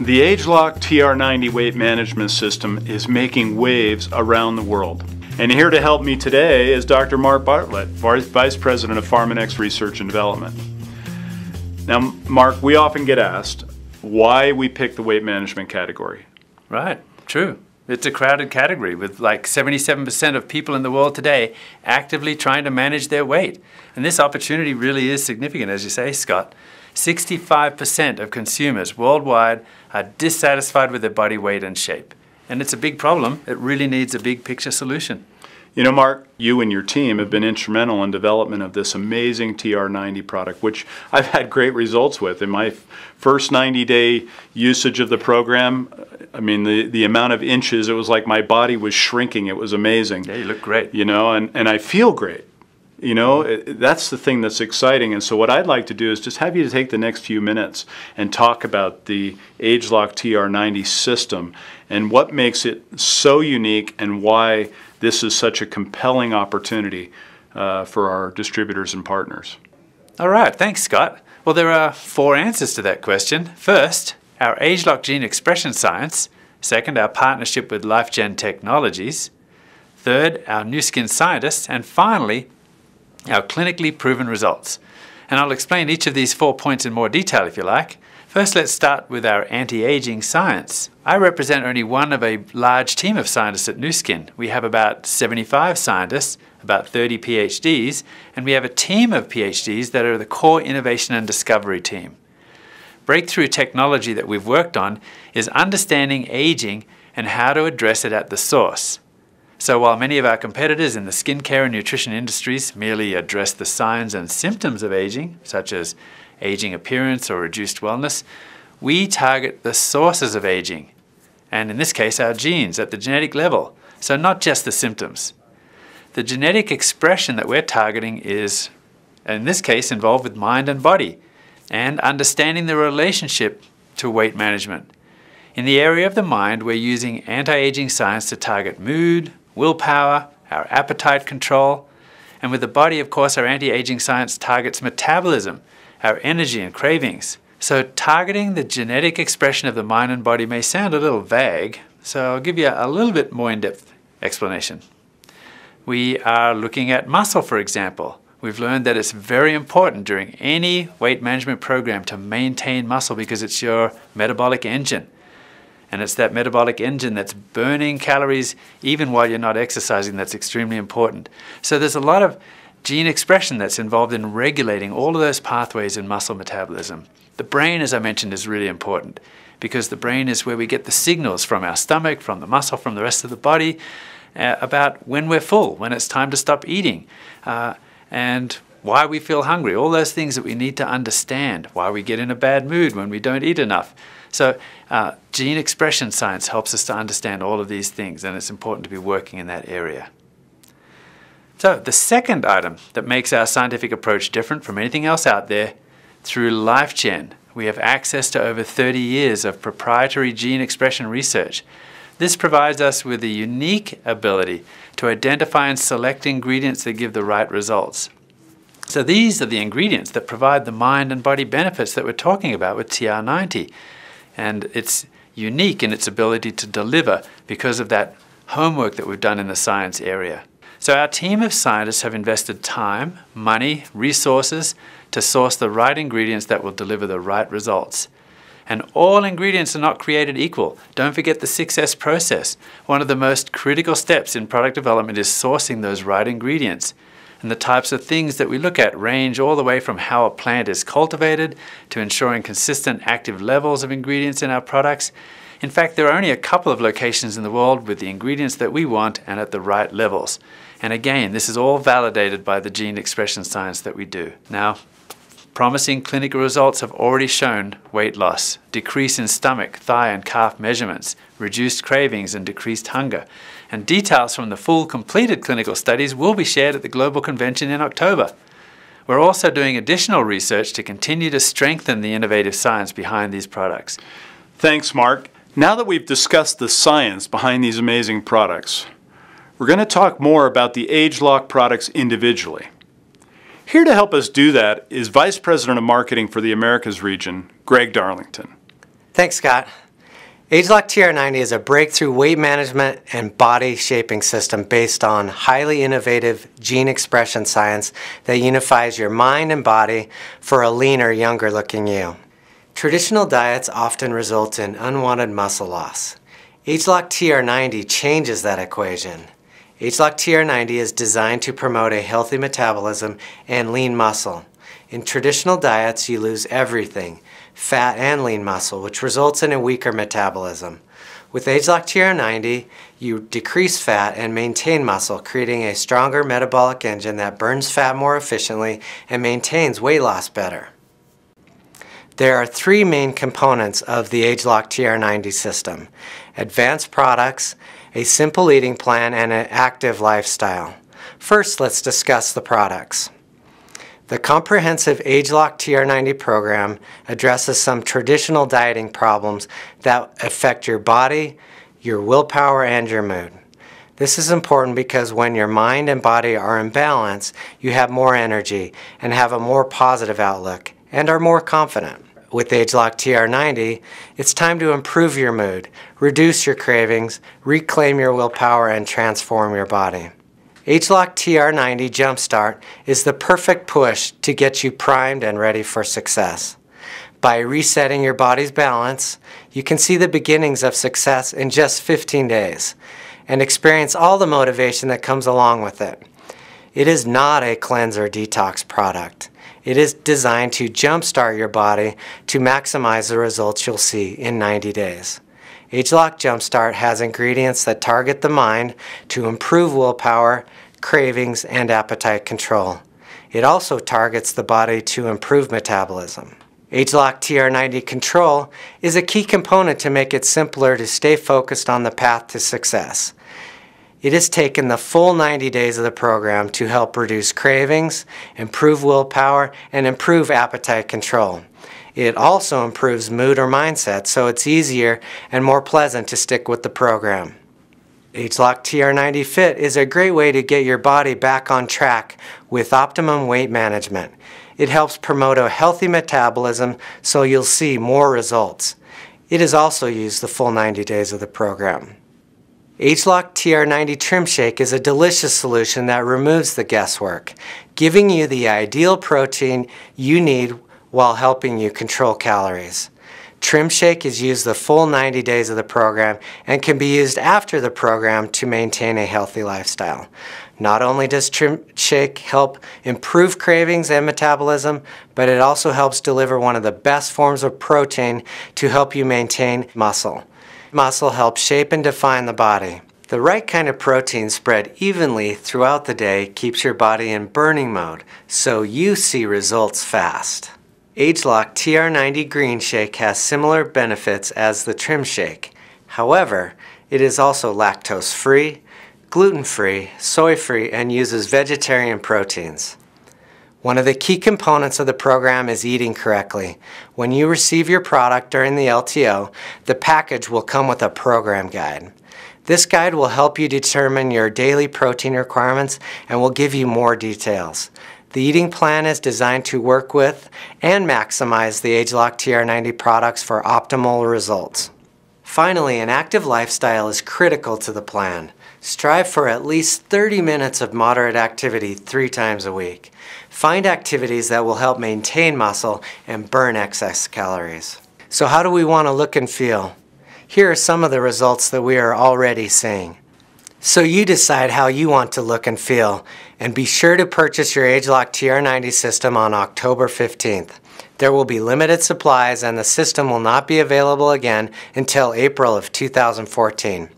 The AgeLock TR90 weight management system is making waves around the world. And here to help me today is Dr. Mark Bartlett, Vice President of Pharmanex Research and Development. Now, Mark, we often get asked why we pick the weight management category. Right, true. It's a crowded category with like 77% of people in the world today actively trying to manage their weight. And this opportunity really is significant, as you say, Scott. 65% of consumers worldwide are dissatisfied with their body weight and shape. And it's a big problem. It really needs a big picture solution. You know, Mark, you and your team have been instrumental in development of this amazing TR90 product, which I've had great results with. In my first 90-day usage of the program, I mean, the, the amount of inches, it was like my body was shrinking. It was amazing. Yeah, you look great. You know, and, and I feel great. You know, it, that's the thing that's exciting. And so, what I'd like to do is just have you take the next few minutes and talk about the AgeLock TR90 system and what makes it so unique and why this is such a compelling opportunity uh, for our distributors and partners. All right, thanks, Scott. Well, there are four answers to that question. First, our AgeLock gene expression science. Second, our partnership with LifeGen Technologies. Third, our new skin scientists. And finally, our clinically proven results. And I'll explain each of these four points in more detail if you like. First, let's start with our anti aging science. I represent only one of a large team of scientists at New Skin. We have about 75 scientists, about 30 PhDs, and we have a team of PhDs that are the core innovation and discovery team. Breakthrough technology that we've worked on is understanding aging and how to address it at the source. So while many of our competitors in the skincare and nutrition industries merely address the signs and symptoms of aging, such as aging appearance or reduced wellness, we target the sources of aging, and in this case our genes at the genetic level, so not just the symptoms. The genetic expression that we're targeting is, in this case, involved with mind and body, and understanding the relationship to weight management. In the area of the mind, we're using anti-aging science to target mood, willpower, our appetite control. And with the body, of course, our anti aging science targets metabolism, our energy and cravings. So, targeting the genetic expression of the mind and body may sound a little vague, so I'll give you a little bit more in depth explanation. We are looking at muscle, for example. We've learned that it's very important during any weight management program to maintain muscle because it's your metabolic engine. And it's that metabolic engine that's burning calories even while you're not exercising that's extremely important. So there's a lot of gene expression that's involved in regulating all of those pathways in muscle metabolism. The brain, as I mentioned, is really important because the brain is where we get the signals from our stomach, from the muscle, from the rest of the body uh, about when we're full, when it's time to stop eating, uh, and why we feel hungry, all those things that we need to understand, why we get in a bad mood when we don't eat enough. So uh, gene expression science helps us to understand all of these things and it's important to be working in that area. So the second item that makes our scientific approach different from anything else out there, through LifeGen, we have access to over 30 years of proprietary gene expression research. This provides us with a unique ability to identify and select ingredients that give the right results. So these are the ingredients that provide the mind and body benefits that we're talking about with TR90. And it's unique in its ability to deliver because of that homework that we've done in the science area. So our team of scientists have invested time, money, resources to source the right ingredients that will deliver the right results. And all ingredients are not created equal. Don't forget the 6S process. One of the most critical steps in product development is sourcing those right ingredients. And the types of things that we look at range all the way from how a plant is cultivated to ensuring consistent active levels of ingredients in our products. In fact, there are only a couple of locations in the world with the ingredients that we want and at the right levels. And again, this is all validated by the gene expression science that we do. Now, promising clinical results have already shown weight loss, decrease in stomach, thigh and calf measurements, reduced cravings and decreased hunger and details from the full completed clinical studies will be shared at the Global Convention in October. We're also doing additional research to continue to strengthen the innovative science behind these products. Thanks, Mark. Now that we've discussed the science behind these amazing products, we're going to talk more about the AgeLock products individually. Here to help us do that is Vice President of Marketing for the Americas region, Greg Darlington. Thanks, Scott. AgeLock TR90 is a breakthrough weight management and body shaping system based on highly innovative gene expression science that unifies your mind and body for a leaner, younger looking you. Traditional diets often result in unwanted muscle loss. AgeLock TR90 changes that equation. AgeLock TR90 is designed to promote a healthy metabolism and lean muscle. In traditional diets, you lose everything fat, and lean muscle, which results in a weaker metabolism. With ageLock TR90, you decrease fat and maintain muscle, creating a stronger metabolic engine that burns fat more efficiently and maintains weight loss better. There are three main components of the ageLock TR90 system, advanced products, a simple eating plan, and an active lifestyle. First, let's discuss the products. The comprehensive age TR90 program addresses some traditional dieting problems that affect your body, your willpower, and your mood. This is important because when your mind and body are in balance, you have more energy and have a more positive outlook and are more confident. With AgeLock TR90, it's time to improve your mood, reduce your cravings, reclaim your willpower, and transform your body. HLOC TR90 Jumpstart is the perfect push to get you primed and ready for success. By resetting your body's balance, you can see the beginnings of success in just 15 days and experience all the motivation that comes along with it. It is not a cleanser detox product. It is designed to jumpstart your body to maximize the results you'll see in 90 days. AgeLock Jumpstart has ingredients that target the mind to improve willpower, cravings, and appetite control. It also targets the body to improve metabolism. AgeLock TR90 Control is a key component to make it simpler to stay focused on the path to success. It has taken the full 90 days of the program to help reduce cravings, improve willpower, and improve appetite control it also improves mood or mindset, so it's easier and more pleasant to stick with the program. HLOC TR90 Fit is a great way to get your body back on track with optimum weight management. It helps promote a healthy metabolism so you'll see more results. It is also used the full 90 days of the program. HLOC TR90 Trim Shake is a delicious solution that removes the guesswork, giving you the ideal protein you need while helping you control calories. Trim Shake is used the full 90 days of the program and can be used after the program to maintain a healthy lifestyle. Not only does Trim Shake help improve cravings and metabolism, but it also helps deliver one of the best forms of protein to help you maintain muscle. Muscle helps shape and define the body. The right kind of protein spread evenly throughout the day keeps your body in burning mode, so you see results fast. AgeLock TR90 Green Shake has similar benefits as the Trim Shake. However, it is also lactose free, gluten free, soy free, and uses vegetarian proteins. One of the key components of the program is eating correctly. When you receive your product during the LTO, the package will come with a program guide. This guide will help you determine your daily protein requirements and will give you more details. The eating plan is designed to work with and maximize the AgeLock TR90 products for optimal results. Finally, an active lifestyle is critical to the plan. Strive for at least 30 minutes of moderate activity three times a week. Find activities that will help maintain muscle and burn excess calories. So how do we want to look and feel? Here are some of the results that we are already seeing. So you decide how you want to look and feel, and be sure to purchase your AgeLock TR90 system on October 15th. There will be limited supplies and the system will not be available again until April of 2014.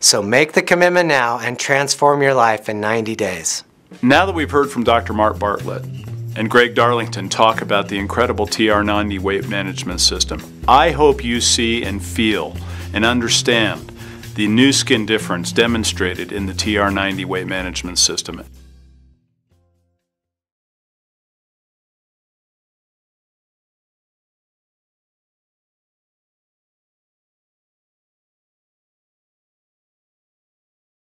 So make the commitment now and transform your life in 90 days. Now that we've heard from Dr. Mark Bartlett and Greg Darlington talk about the incredible TR90 weight management system, I hope you see and feel and understand the new skin difference demonstrated in the TR90 weight management system.